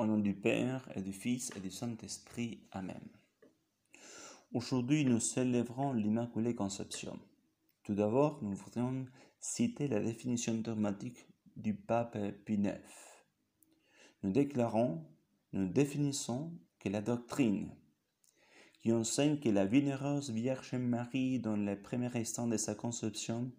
Au nom du Père et du Fils et du Saint-Esprit. Amen. Aujourd'hui, nous célébrons l'Immaculée Conception. Tout d'abord, nous voudrions citer la définition dogmatique du pape Pie IX. Nous déclarons, nous définissons que la doctrine qui enseigne que la vénéreuse Vierge Marie, dans les premiers instants de sa conception,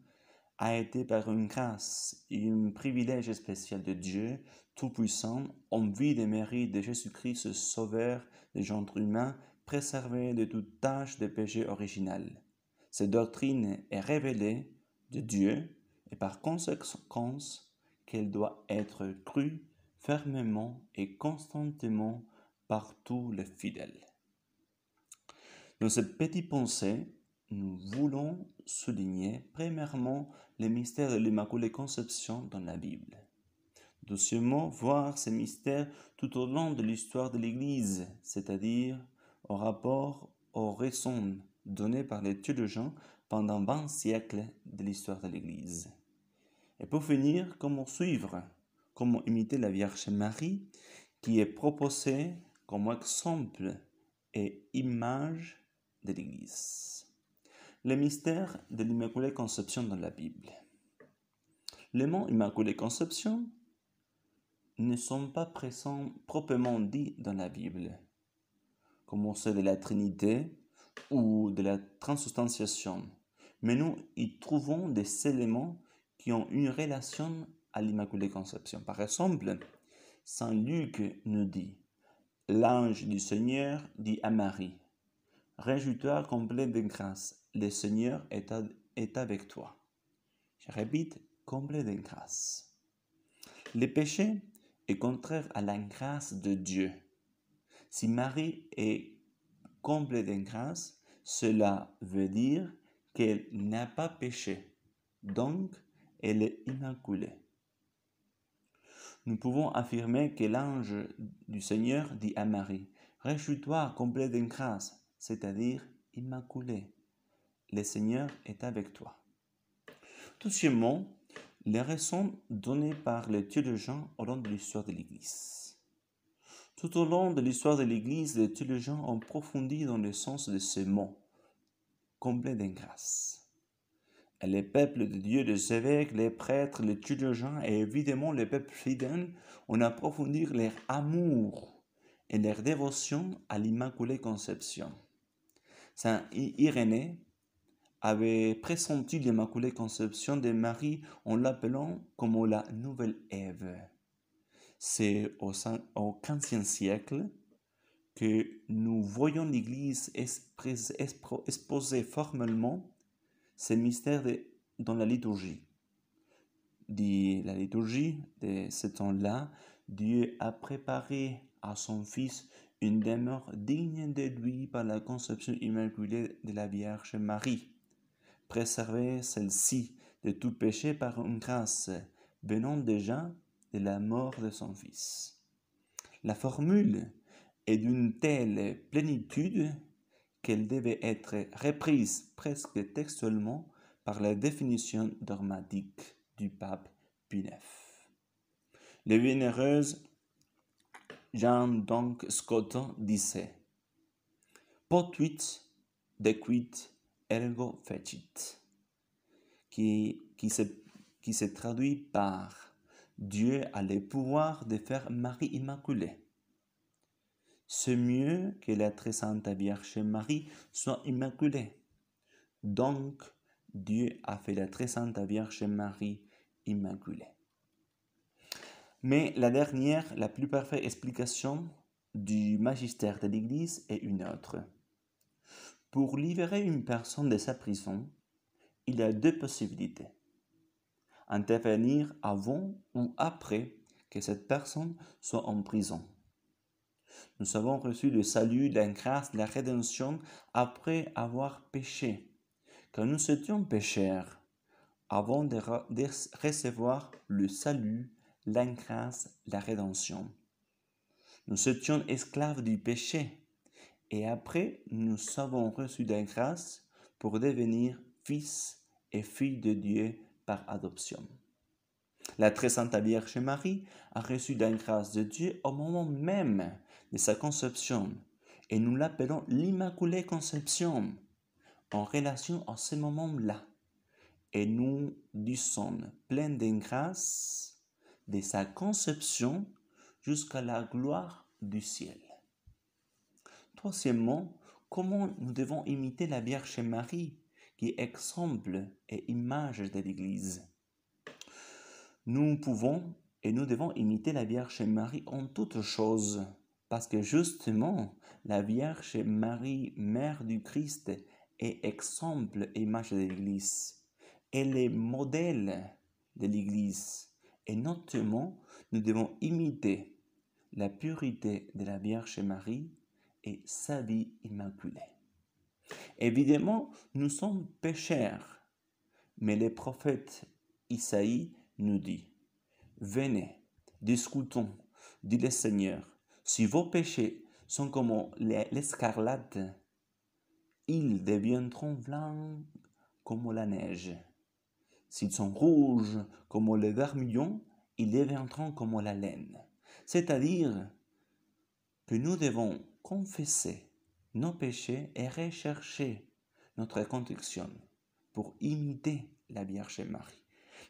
a été par une grâce et un privilège spécial de Dieu Tout-Puissant, en vue des mérites de Jésus-Christ, Sauveur des gens humains, préservé de toute tâche de péché original. Cette doctrine est révélée de Dieu et par conséquence qu'elle doit être crue fermement et constantement par tous les fidèles. Dans cette petite pensée, nous voulons souligner premièrement les mystères de l'Immaculée Conception dans la Bible. Deuxièmement, voir ces mystères tout au long de l'histoire de l'Église, c'est-à-dire au rapport aux raisons données par les Jean pendant 20 siècles de l'histoire de l'Église. Et pour finir, comment suivre, comment imiter la Vierge Marie, qui est proposée comme exemple et image de l'Église. Le mystère de l'Immaculée Conception dans la Bible. Les mots Immaculée Conception ne sont pas présents proprement dits dans la Bible, comme ceux de la Trinité ou de la Transsubstantiation, mais nous y trouvons des éléments qui ont une relation à l'Immaculée Conception. Par exemple, Saint Luc nous dit L'ange du Seigneur dit à Marie Réjouis-toi complet de grâce, le Seigneur est, est avec toi. Je répète, complet de grâce. Le péché est contraire à la grâce de Dieu. Si Marie est complète de grâce, cela veut dire qu'elle n'a pas péché. Donc, elle est immaculée. Nous pouvons affirmer que l'ange du Seigneur dit à Marie, Réjouis-toi, complète de grâce, c'est-à-dire immaculé. Le Seigneur est avec toi. Tout mot, les raisons données par les Jean au long de l'histoire de l'Église. Tout au long de l'histoire de l'Église, les Jean ont profondi dans le sens de ce mot, complet d'ingrâce. Les peuples de Dieu, les évêques, les prêtres, les Jean et évidemment les peuples fidèles ont approfondi leur amour et leur dévotion à l'Immaculée Conception. Saint Irénée avait pressenti l'Immaculée Conception de Marie en l'appelant comme la nouvelle Ève. C'est au, au e siècle que nous voyons l'Église exposer formellement ces mystères dans la liturgie. Dit la liturgie de ce temps-là, Dieu a préparé à son Fils une demeure digne de lui par la conception immaculée de la Vierge Marie. préservée celle-ci de tout péché par une grâce venant déjà de la mort de son Fils. La formule est d'une telle plénitude qu'elle devait être reprise presque textuellement par la définition dogmatique du pape Pie Les vénéreuses Jean donc Scott disait Potuit dequit ergo fecit, qui, qui, qui se traduit par Dieu a le pouvoir de faire Marie Immaculée. C'est mieux que la très sainte Vierge Marie soit immaculée. Donc, Dieu a fait la très sainte Vierge Marie immaculée. Mais la dernière, la plus parfaite explication du magistère de l'Église est une autre. Pour libérer une personne de sa prison, il y a deux possibilités. Intervenir avant ou après que cette personne soit en prison. Nous avons reçu le salut, la grâce, la rédemption après avoir péché, Quand nous étions pécheurs avant de, recevoir le salut la la rédemption. Nous étions esclaves du péché et après nous avons reçu la grâce pour devenir fils et filles de Dieu par adoption. La très sainte Vierge Marie a reçu la grâce de Dieu au moment même de sa conception et nous l'appelons l'Immaculée Conception en relation à ce moment-là. Et nous disons pleine de grâce de sa conception jusqu'à la gloire du ciel. Troisièmement, comment nous devons imiter la Vierge Marie, qui est exemple et image de l'Église. Nous pouvons et nous devons imiter la Vierge Marie en toutes choses, parce que justement, la Vierge Marie, Mère du Christ, est exemple et image de l'Église. Elle est modèle de l'Église. Et notamment, nous devons imiter la purité de la Vierge Marie et sa vie immaculée. Évidemment, nous sommes pécheurs, mais le prophète Isaïe nous dit, Venez, discutons, dit le Seigneur, si vos péchés sont comme l'escarlate, ils deviendront blancs comme la neige. S'ils sont rouges comme le vermillon, ils deviendront comme la laine. C'est-à-dire que nous devons confesser nos péchés et rechercher notre conviction pour imiter la Vierge Marie.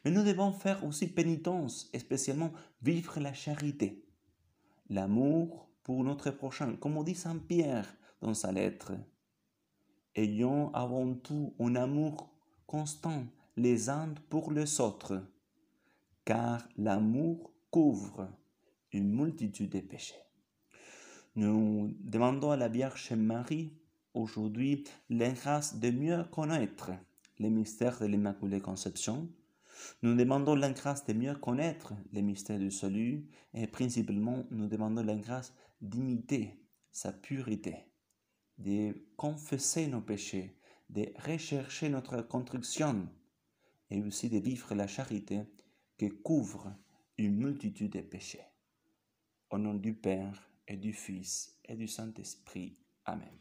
Mais nous devons faire aussi pénitence, spécialement vivre la charité, l'amour pour notre prochain, comme dit Saint Pierre dans sa lettre. Ayons avant tout un amour constant les uns pour les autres, car l'amour couvre une multitude de péchés. Nous demandons à la Vierge Marie aujourd'hui la grâce de mieux connaître les mystères de l'Immaculée Conception. Nous demandons la grâce de mieux connaître les mystères du salut et principalement nous demandons la grâce d'imiter sa purité, de confesser nos péchés, de rechercher notre contrition et aussi de vivre la charité qui couvre une multitude de péchés. Au nom du Père et du Fils et du Saint-Esprit. Amen.